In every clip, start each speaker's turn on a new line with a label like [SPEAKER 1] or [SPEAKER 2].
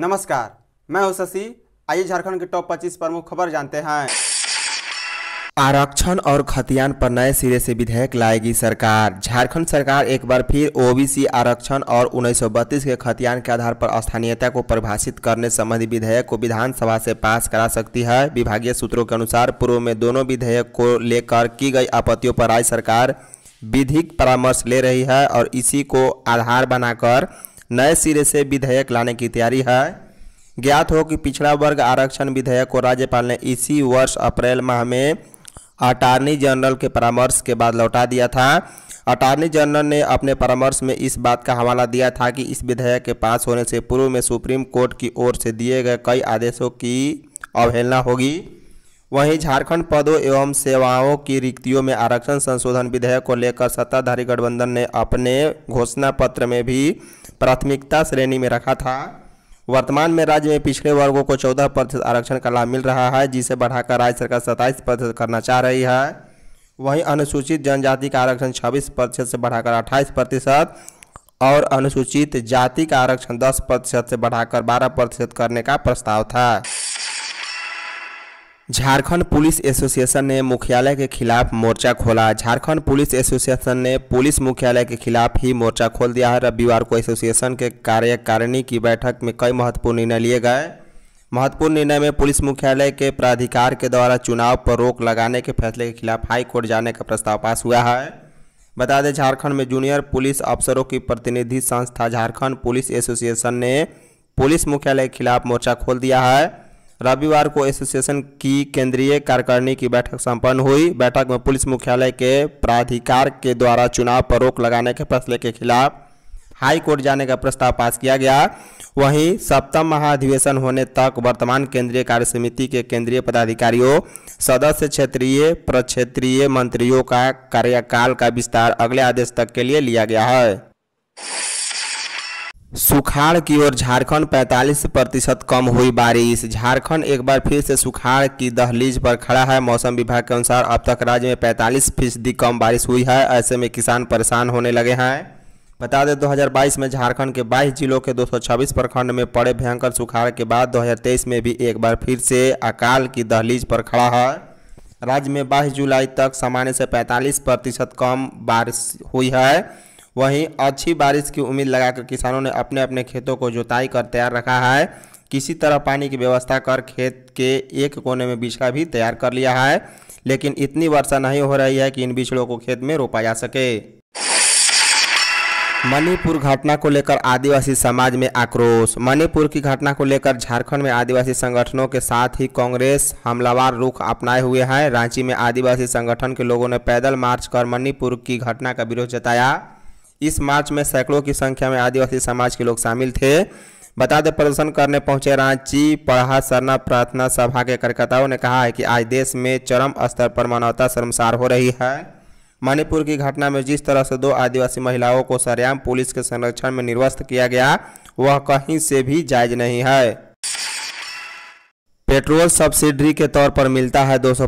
[SPEAKER 1] नमस्कार मैं हूं शशि आइए झारखंड के टॉप 25 प्रमुख खबर जानते हैं आरक्षण और खतियान पर नए सिरे से विधेयक लाएगी सरकार झारखंड सरकार एक बार फिर ओबीसी आरक्षण और उन्नीस के खतियान के आधार पर स्थानीयता को परिभाषित करने संबंधी विधेयक को विधानसभा से पास करा सकती है विभागीय सूत्रों के अनुसार पूर्व में दोनों विधेयक को लेकर की गई आपत्तियों पर राज्य सरकार विधिक परामर्श ले रही है और इसी को आधार बनाकर नए सिरे से विधेयक लाने की तैयारी है ज्ञात हो कि पिछड़ा वर्ग आरक्षण विधेयक को राज्यपाल ने इसी वर्ष अप्रैल माह में अटार्नी जनरल के परामर्श के बाद लौटा दिया था अटार्नी जनरल ने अपने परामर्श में इस बात का हवाला दिया था कि इस विधेयक के पास होने से पूर्व में सुप्रीम कोर्ट की ओर से दिए गए कई आदेशों की अवहेलना होगी वहीं झारखंड पदों एवं सेवाओं की रिक्तियों में आरक्षण संशोधन विधेयक को लेकर सत्ताधारी गठबंधन ने अपने घोषणा पत्र में भी प्राथमिकता श्रेणी में रखा था वर्तमान में राज्य में पिछड़े वर्गों को चौदह प्रतिशत आरक्षण का लाभ मिल रहा है जिसे बढ़ाकर राज्य सरकार सत्ताईस प्रतिशत करना चाह रही है वहीं अनुसूचित जनजाति का आरक्षण छब्बीस प्रतिशत से बढ़ाकर अट्ठाईस प्रतिशत और अनुसूचित जाति का आरक्षण 10 प्रतिशत से बढ़ाकर 12 प्रतिशत करने का प्रस्ताव था झारखंड पुलिस एसोसिएशन ने मुख्यालय के खिलाफ मोर्चा खोला झारखंड पुलिस एसोसिएशन ने पुलिस मुख्यालय के खिलाफ ही मोर्चा खोल दिया है रविवार को एसोसिएशन के कार्यकारिणी की बैठक में कई महत्वपूर्ण निर्णय लिए गए महत्वपूर्ण निर्णय में पुलिस मुख्यालय के प्राधिकार के द्वारा चुनाव पर रोक लगाने के फैसले के खिलाफ हाईकोर्ट जाने का प्रस्ताव पास हुआ है बता दें झारखंड में जूनियर पुलिस अफसरों की प्रतिनिधि संस्था झारखंड पुलिस एसोसिएशन ने पुलिस मुख्यालय के खिलाफ मोर्चा खोल दिया है रविवार को एसोसिएशन की केंद्रीय कार्यकारिणी की बैठक संपन्न हुई बैठक में पुलिस मुख्यालय के प्राधिकार के द्वारा चुनाव पर रोक लगाने के फैसले के खिलाफ हाई कोर्ट जाने का प्रस्ताव पास किया गया वहीं सप्तम महाधिवेशन होने तक वर्तमान केंद्रीय कार्य समिति के केंद्रीय पदाधिकारियों सदस्य क्षेत्रीय प्रक्षेत्रीय मंत्रियों का कार्यकाल का विस्तार अगले आदेश तक के लिए लिया गया है सुखाड़ की ओर झारखंड 45 प्रतिशत कम हुई बारिश झारखंड एक बार फिर से सुखाड़ की दहलीज पर खड़ा है मौसम विभाग के अनुसार अब तक राज्य में 45 फीसदी कम बारिश हुई है ऐसे में किसान परेशान होने लगे हैं बता दें 2022 में झारखंड के 22 जिलों के 226 प्रखंड में पड़े भयंकर सुखाड़ के बाद 2023 में भी एक बार फिर से अकाल की दहलीज पर खड़ा है राज्य में बाईस जुलाई तक सामान्य से पैंतालीस प्रतिशत कम बारिश हुई है वहीं अच्छी बारिश की उम्मीद लगाकर किसानों ने अपने अपने खेतों को जुताई कर तैयार रखा है किसी तरह पानी की व्यवस्था कर खेत के एक कोने में बिछड़ा भी तैयार कर लिया है लेकिन इतनी वर्षा नहीं हो रही है कि इन बिछड़ों को खेत में रोपा जा सके मणिपुर घटना को लेकर आदिवासी समाज में आक्रोश मणिपुर की घटना को लेकर झारखंड में आदिवासी संगठनों के साथ ही कांग्रेस हमलावार रुख अपनाए हुए हैं रांची में आदिवासी संगठन के लोगों ने पैदल मार्च कर मणिपुर की घटना का विरोध जताया इस मार्च में सैकड़ों की संख्या में आदिवासी समाज के लोग शामिल थे बता दें प्रदर्शन करने पहुंचे रांची पढ़ा सरना प्रार्थना सभा के कार्यकर्ताओं ने कहा है कि आज देश में चरम स्तर पर मानवता शर्मसार हो रही है मणिपुर की घटना में जिस तरह से दो आदिवासी महिलाओं को सरयाम पुलिस के संरक्षण में निर्वस्त किया गया वह कहीं से भी जायज नहीं है पेट्रोल सब्सिडी के तौर पर मिलता है दो सौ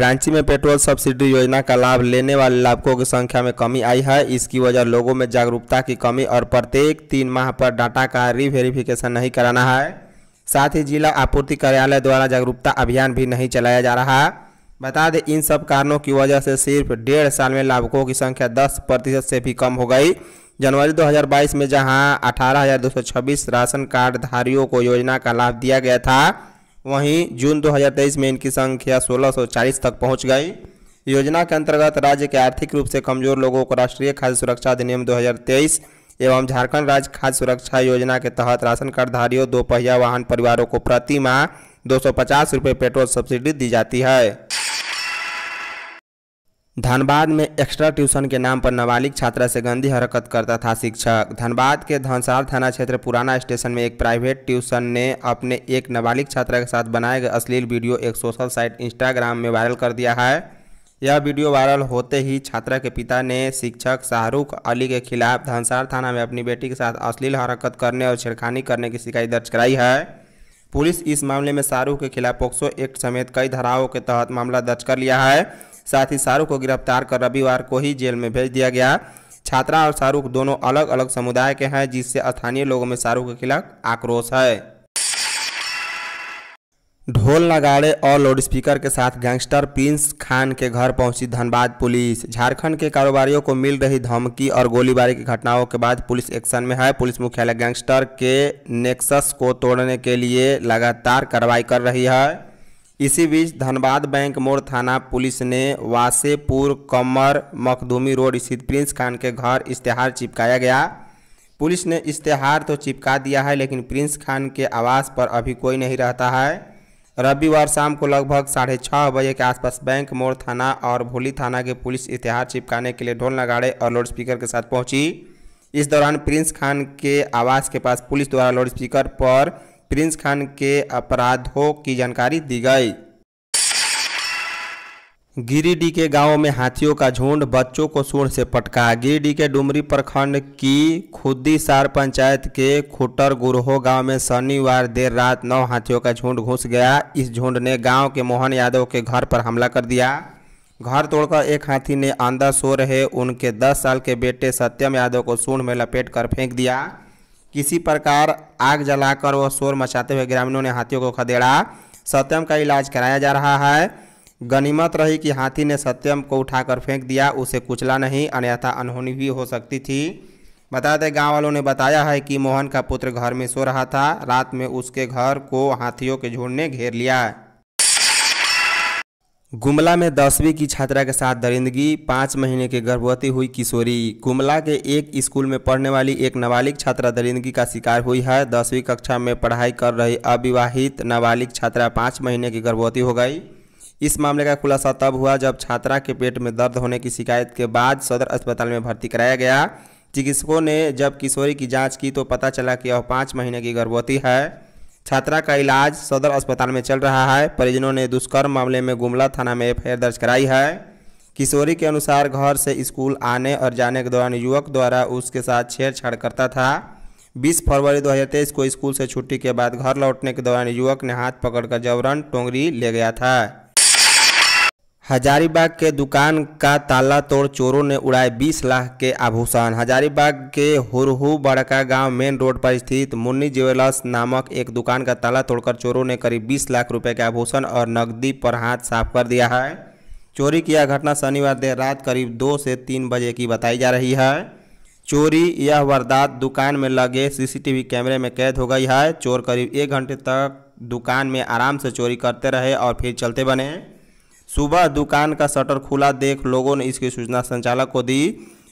[SPEAKER 1] रांची में पेट्रोल सब्सिडी योजना का लाभ लेने वाले लाभकों की संख्या में कमी आई है इसकी वजह लोगों में जागरूकता की कमी और प्रत्येक तीन माह पर डाटा का रीवेरिफिकेशन नहीं कराना है साथ ही जिला आपूर्ति कार्यालय द्वारा जागरूकता अभियान भी नहीं चलाया जा रहा है बता दें इन सब कारणों की वजह से सिर्फ डेढ़ साल में लाभुकों की संख्या दस प्रतिशत से भी कम हो गई जनवरी 2022 में जहां 18,226 राशन कार्ड धारियों को योजना का लाभ दिया गया था वहीं जून 2023 में इनकी संख्या 1640 तक पहुंच गई योजना के अंतर्गत राज्य के आर्थिक रूप से कमजोर लोगों को राष्ट्रीय खाद्य सुरक्षा अधिनियम 2023 एवं झारखंड राज्य खाद्य सुरक्षा योजना के तहत राशन कार्डधारियों दोपहिया वाहन परिवारों को प्रति माह दो सौ पेट्रोल सब्सिडी दी जाती है धनबाद में एक्स्ट्रा ट्यूशन के नाम पर नाबालिग छात्रा से गंदी हरकत करता था शिक्षक धनबाद के धनसार थाना क्षेत्र पुराना स्टेशन में एक प्राइवेट ट्यूशन ने अपने एक नाबालिग छात्रा के साथ बनाए गए अश्लील वीडियो एक सोशल साइट इंस्टाग्राम में वायरल कर दिया है यह वीडियो वायरल होते ही छात्रा के पिता ने शिक्षक शाहरुख अली के खिलाफ धनसार थाना में अपनी बेटी के साथ अश्लील हरकत करने और छेड़खानी करने की शिकायत दर्ज कराई है पुलिस इस मामले में शाहरुख के खिलाफ पोक्सो एक्ट समेत कई धाराओं के तहत मामला दर्ज कर लिया है साथ ही शाहरुख को गिरफ्तार कर रविवार को ही जेल में भेज दिया गया छात्रा और शाहरुख दोनों अलग अलग समुदाय के हैं जिससे स्थानीय लोगों में शाहरुख के खिलाफ आक्रोश है ढोल नगाड़े और लाउडस्पीकर के साथ गैंगस्टर प्रिंस खान के घर पहुंची धनबाद पुलिस झारखंड के कारोबारियों को मिल रही धमकी और गोलीबारी की घटनाओं के बाद पुलिस एक्शन में है पुलिस मुख्यालय गैंगस्टर के नेक्सस को तोड़ने के लिए लगातार कार्रवाई कर रही है इसी बीच धनबाद बैंक मोड़ थाना पुलिस ने वासेपुर कमर मखदूमी रोड स्थित प्रिंस खान के घर इश्तेहार चिपकाया गया पुलिस ने इश्तेहार तो चिपका दिया है लेकिन प्रिंस खान के आवास पर अभी कोई नहीं रहता है रविवार शाम को लगभग साढ़े छः बजे के आसपास बैंक मोड़ थाना और भोली थाना के पुलिस इश्तेहार चिपकाने के लिए ढोल नगाड़े और लाउडस्पीकर के साथ पहुंची इस दौरान प्रिंस खान के आवास के पास पुलिस द्वारा लाउडस्पीकर पर प्रिंस खान के अपराधों की जानकारी दी गई गिरिडीह के गांवों में हाथियों का झुंड बच्चों को सूढ़ से पटका गिरिडीह के डुमरी प्रखंड की खुदीसार पंचायत के खुटर गुरहो गांव में शनिवार देर रात नौ हाथियों का झुंड घुस गया इस झुंड ने गांव के मोहन यादव के घर पर हमला कर दिया घर तोड़कर एक हाथी ने अंदर सो रहे उनके दस साल के बेटे सत्यम यादव को सूढ़ में लपेट कर फेंक दिया किसी प्रकार आग जलाकर वह शोर मचाते हुए ग्रामीणों ने हाथियों को खदेड़ा सत्यम का इलाज कराया जा रहा है गनीमत रही कि हाथी ने सत्यम को उठाकर फेंक दिया उसे कुचला नहीं अन्यथा अनहोनी भी हो सकती थी बता दें गाँव वालों ने बताया है कि मोहन का पुत्र घर में सो रहा था रात में उसके घर को हाथियों के झुंड ने घेर लिया गुमला में दसवीं की छात्रा के साथ दरिंदगी पाँच महीने के गर्भवती हुई किशोरी गुमला के एक स्कूल में पढ़ने वाली एक नाबालिग छात्रा दरिंदगी का शिकार हुई है दसवीं कक्षा में पढ़ाई कर रही अविवाहित नाबालिग छात्रा पाँच महीने की गर्भवती हो गई इस मामले का खुलासा तब हुआ जब छात्रा के पेट में दर्द होने की शिकायत के बाद सदर अस्पताल में भर्ती कराया गया चिकित्सकों ने जब किशोरी की जाँच की तो पता चला कि वह पाँच महीने की गर्भवती है छात्रा का इलाज सदर अस्पताल में चल रहा है परिजनों ने दुष्कर्म मामले में गुमला थाना में एफ दर्ज कराई है किशोरी के अनुसार घर से स्कूल आने और जाने के दौरान युवक द्वारा उसके साथ छेड़छाड़ करता था 20 फरवरी 2023 को स्कूल से छुट्टी के बाद घर लौटने के दौरान युवक ने हाथ पकड़कर जबरन टोंगरी ले गया था हजारीबाग के दुकान का ताला तोड़ चोरों ने उड़ाए 20 लाख के आभूषण हजारीबाग के हुरहू बड़का गांव मेन रोड पर स्थित मुन्नी ज्वेलर्स नामक एक दुकान का ताला तोड़कर चोरों ने करीब 20 लाख रुपए के आभूषण और नकदी पर हाथ साफ कर दिया है चोरी की यह घटना शनिवार देर रात करीब दो से तीन बजे की बताई जा रही है चोरी यह वारदात दुकान में लगे सी कैमरे में कैद हो गई है चोर करीब एक घंटे तक दुकान में आराम से चोरी करते रहे और फिर चलते बने सुबह दुकान का शटर खुला देख लोगों ने इसकी सूचना संचालक को दी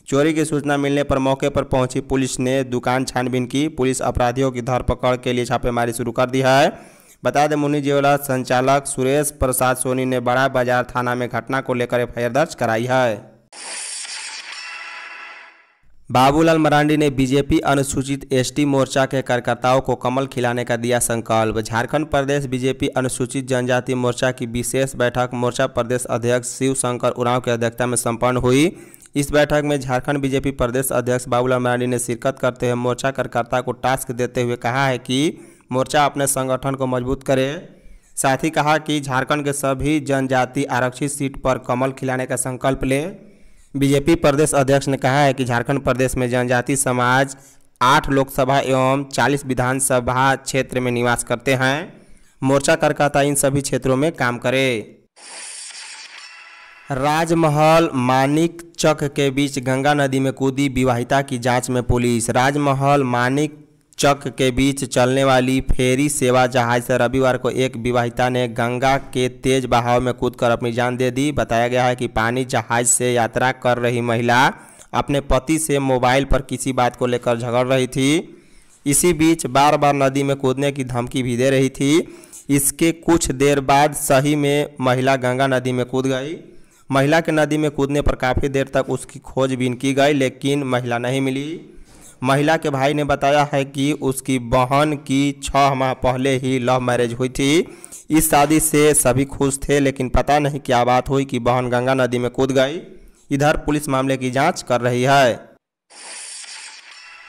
[SPEAKER 1] चोरी की सूचना मिलने पर मौके पर पहुंची पुलिस ने दुकान छानबीन की पुलिस अपराधियों की धरपकड़ के लिए छापेमारी शुरू कर दी है बता दें मुन्नी ज्वेलर संचालक सुरेश प्रसाद सोनी ने बड़ा बाजार थाना में घटना को लेकर एफ दर्ज कराई है बाबूलाल मरांडी ने बीजेपी अनुसूचित एसटी मोर्चा के कार्यकर्ताओं को कमल खिलाने का दिया संकल्प झारखंड प्रदेश बीजेपी अनुसूचित जनजाति मोर्चा की विशेष बैठक मोर्चा प्रदेश अध्यक्ष शिव शंकर उरांव की अध्यक्षता में संपन्न हुई इस बैठक में झारखंड बीजेपी प्रदेश अध्यक्ष बाबूलाल मरांडी ने शिरकत करते हुए मोर्चा कार्यकर्ता को टास्क देते हुए कहा है कि मोर्चा अपने संगठन को मजबूत करे साथ ही कहा कि झारखंड के सभी जनजाति आरक्षित सीट पर कमल खिलाने का संकल्प लें बीजेपी प्रदेश अध्यक्ष ने कहा है कि झारखंड प्रदेश में जनजाति समाज आठ लोकसभा एवं चालीस विधानसभा क्षेत्र में निवास करते हैं मोर्चा कार्यकर्ता इन सभी क्षेत्रों में काम करे राजमहल मानिक चक के बीच गंगा नदी में कूदी विवाहिता की जांच में पुलिस राजमहल मानिक चक के बीच चलने वाली फेरी सेवा जहाज से रविवार को एक विवाहिता ने गंगा के तेज बहाव में कूदकर अपनी जान दे दी बताया गया है कि पानी जहाज से यात्रा कर रही महिला अपने पति से मोबाइल पर किसी बात को लेकर झगड़ रही थी इसी बीच बार बार नदी में कूदने की धमकी भी दे रही थी इसके कुछ देर बाद सही में महिला गंगा नदी में कूद गई महिला के नदी में कूदने पर काफ़ी देर तक उसकी खोजबीन की गई लेकिन महिला नहीं मिली महिला के भाई ने बताया है कि उसकी बहन की छः माह पहले ही लव मैरिज हुई थी इस शादी से सभी खुश थे लेकिन पता नहीं क्या बात हुई कि बहन गंगा नदी में कूद गई इधर पुलिस मामले की जांच कर रही है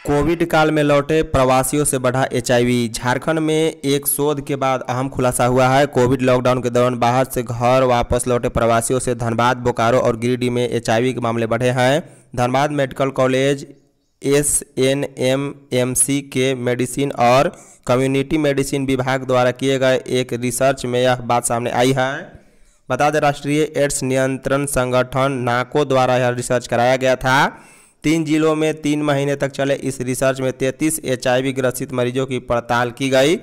[SPEAKER 1] कोविड काल में लौटे प्रवासियों से बढ़ा एच झारखंड में एक शोध के बाद अहम खुलासा हुआ है कोविड लॉकडाउन के दौरान बाहर से घर वापस लौटे प्रवासियों से धनबाद बोकारो और गिरिडीह में एच के मामले बढ़े हैं Dhanbad medical college S N M M C के मेडिसिन और कम्युनिटी मेडिसिन विभाग द्वारा किए गए एक रिसर्च में यह बात सामने आई है बता दें राष्ट्रीय एड्स नियंत्रण संगठन नाको द्वारा यह रिसर्च कराया गया था तीन जिलों में तीन महीने तक चले इस रिसर्च में तैंतीस एच ग्रसित मरीजों की पड़ताल की गई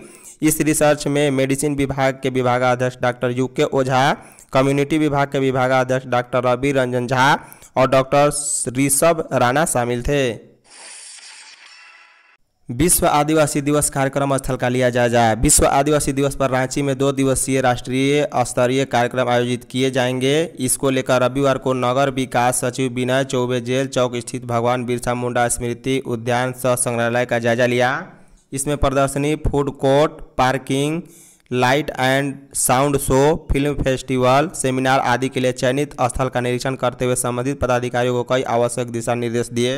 [SPEAKER 1] इस रिसर्च में मेडिसिन विभाग के विभागाध्यक्ष डॉक्टर यू के ओझा कम्युनिटी विभाग के विभागाध्यक्ष डॉक्टर रवि रंजन झा और डॉक्टर ऋषभ राणा शामिल थे विश्व आदिवासी दिवस कार्यक्रम स्थल का लिया जायजा जाए विश्व आदिवासी दिवस पर रांची में दो दिवसीय राष्ट्रीय स्तरीय कार्यक्रम आयोजित किए जाएंगे इसको लेकर रविवार को नगर विकास सचिव विनय चौबे जेल चौक स्थित भगवान बिरसा मुंडा स्मृति उद्यान सह संग्रहालय का जायजा लिया इसमें प्रदर्शनी food court parking light and sound show film festival seminar आदि के लिए चयनित स्थल का निरीक्षण करते हुए संबंधित पदाधिकारियों को कई आवश्यक दिशा निर्देश दिए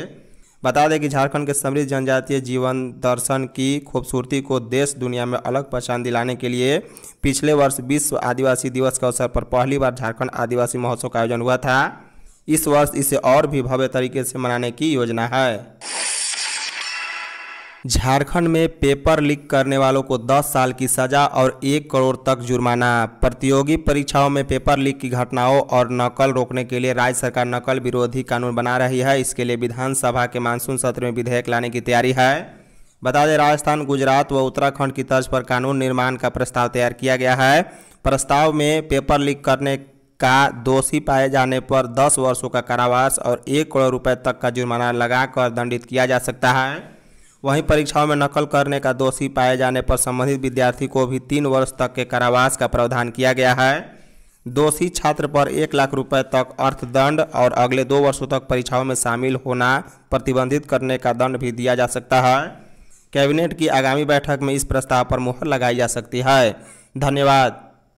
[SPEAKER 1] बता दें कि झारखंड के समृद्ध जनजातीय जीवन दर्शन की खूबसूरती को देश दुनिया में अलग पहचान दिलाने के लिए पिछले वर्ष विश्व आदिवासी दिवस के अवसर पर पहली बार झारखंड आदिवासी महोत्सव का आयोजन हुआ था इस वर्ष इसे और भी भव्य तरीके से मनाने की योजना है झारखंड में पेपर लीक करने वालों को 10 साल की सजा और एक करोड़ तक जुर्माना प्रतियोगी परीक्षाओं में पेपर लीक की घटनाओं और नकल रोकने के लिए राज्य सरकार नकल विरोधी कानून बना रही है इसके लिए विधानसभा के मानसून सत्र में विधेयक लाने की तैयारी है बता दें राजस्थान गुजरात व उत्तराखंड की तर्ज पर कानून निर्माण का प्रस्ताव तैयार किया गया है प्रस्ताव में पेपर लीक करने का दोषी पाए जाने पर 10 वर्षों का कारावास और एक करोड़ रुपए तक का जुर्माना लगाकर दंडित किया जा सकता है वहीं परीक्षाओं में नकल करने का दोषी पाए जाने पर संबंधित विद्यार्थी को भी तीन वर्ष तक के कारावास का प्रावधान किया गया है दोषी छात्र पर एक लाख रुपये तक अर्थदंड और अगले दो वर्षों तक परीक्षाओं में शामिल होना प्रतिबंधित करने का दंड भी दिया जा सकता है कैबिनेट की आगामी बैठक में इस प्रस्ताव पर मुहर लगाई जा सकती है धन्यवाद